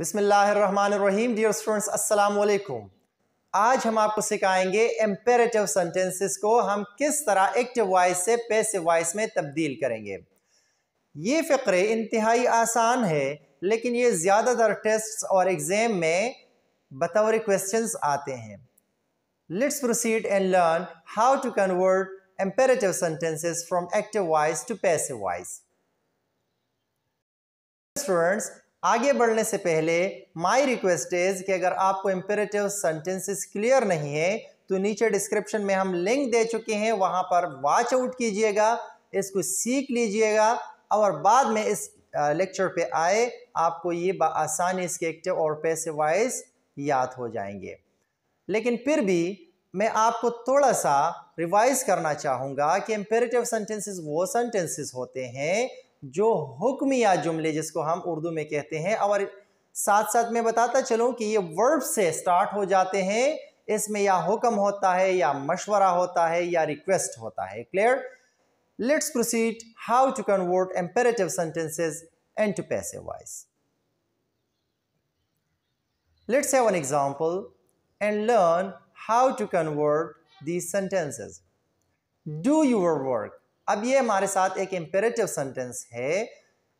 बिसमीम dear students अस्सलाम वालेकुम आज हम आपको सिखाएंगे एम्पेरेटिव सेंटेंसेस को हम किस तरह एक्टिव वॉइस से पैसिव वॉइस में तब्दील करेंगे ये फ़िक्रे इंतहाई आसान है लेकिन ये ज़्यादातर टेस्ट्स और एग्ज़ाम में बतौर क्वेश्चंस आते हैं let's proceed and learn how to convert imperative sentences from active voice to passive voice students आगे बढ़ने से पहले माय रिक्वेस्ट इज कि अगर आपको इम्पेरेटिव सेंटेंसेस क्लियर नहीं है तो नीचे डिस्क्रिप्शन में हम लिंक दे चुके हैं वहां पर वॉच आउट कीजिएगा इसको सीख लीजिएगा और बाद में इस लेक्चर पे आए आपको ये आसानी इसके एक्टिव और पैसे वाइज याद हो जाएंगे लेकिन फिर भी मैं आपको थोड़ा सा रिवाइज करना चाहूँगा कि इम्पेरेटिव सेंटेंसेस वो सेंटेंसेस होते हैं जो हुक्म या जुमले जिसको हम उर्दू में कहते हैं और साथ साथ मैं बताता चलूँ कि ये वर्ब से स्टार्ट हो जाते हैं इसमें या हुक्म होता है या मशवरा होता है या रिक्वेस्ट होता है clear let's proceed how to convert imperative sentences and passive voice let's have an example and learn how to convert these sentences. Do your work अब ये हमारे साथ एक इम्पेरेटिव सेंटेंस है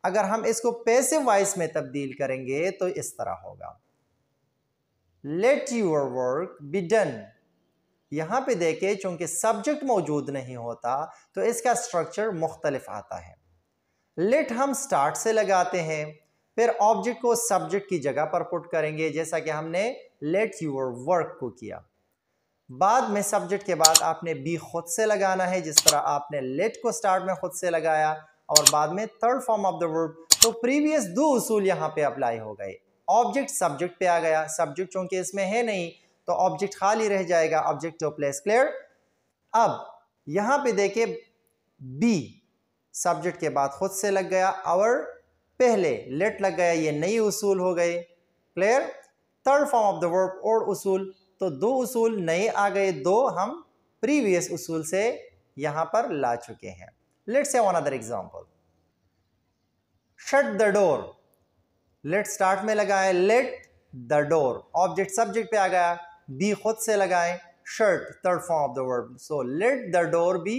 अगर हम इसको पैसिव वॉइस में तब्दील करेंगे तो इस तरह होगा let your work be done यहां पे देखे चूंकि सब्जेक्ट मौजूद नहीं होता तो इसका स्ट्रक्चर मुख्तलिफ आता है लेट हम स्टार्ट से लगाते हैं फिर ऑब्जेक्ट को सब्जेक्ट की जगह पर पुट करेंगे जैसा कि हमने लेट यूर वर्क को किया बाद में सब्जेक्ट के बाद आपने बी खुद से लगाना है जिस तरह आपने लेट को स्टार्ट में खुद से लगाया और बाद में third form of the word तो प्रीवियस दो उसूल यहाँ पे अप्लाई हो गए ऑब्जेक्ट सब्जेक्ट पे आ गया सब्जेक्ट चूंकि इसमें है नहीं तो ऑब्जेक्ट खाली रह जाएगा ऑब्जेक्ट टू प्लेस क्लियर अब यहाँ पे देखे बी सब्जेक्ट के बाद खुद से लग गया और पहले लेट लग गया ये नई उसूल हो गए clear third form of the word और उसूल तो दो उसूल नए आ गए दो हम प्रीवियस उसूल से यहां पर ला चुके हैं let's have another example shut the door let start में लगाए let the door object subject पे आ गया बी खुद से लगाए shut third form of the word so let the door be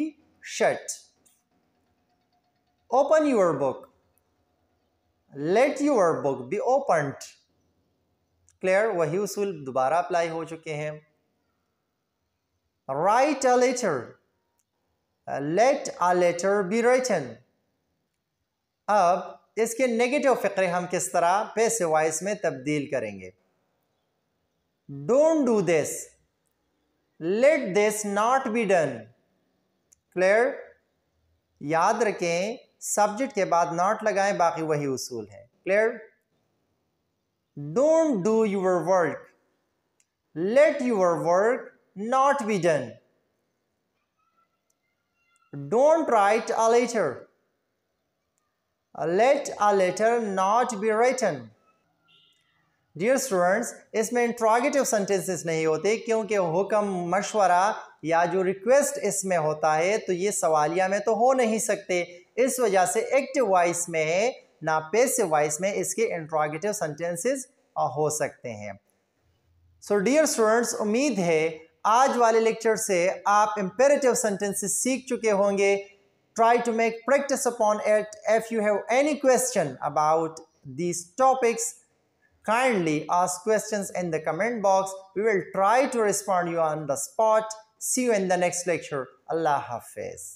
shut open your book let your book be opened clear वही उसूल दोबारा अप्लाई हो चुके हैं write a letter let a letter be written अब इसके नेगेटिव फ़िक्रे हम किस तरह पैसे वाइस में तब्दील करेंगे don't do this let this not be done clear याद रखें सब्जेक्ट के बाद नॉट लगाएं बाकी वही उसूल है clear don't do your work let your work not be done don't write a letter let a letter not be written dear students इसमें इंट्रागेटिव सेंटेंसेस नहीं होते क्योंकि हुक्म मशवरा या जो रिक्वेस्ट इसमें होता है तो ये सवालिया में तो हो नहीं सकते इस वजह से एक्टिव वॉइस में है ना पेसिव वॉइस में इसके इंट्रागेटिव सेंटेंसेस हो सकते हैं सो डियर स्टूडेंट्स उम्मीद है आज वाले लेक्चर से आप इंपेरेटिव सेंटेंसेस सीख चुके होंगे try to make practice upon it if you have any question about these topics kindly ask questions in the comment box we will try to respond you on the spot see you in the next lecture allah hafiz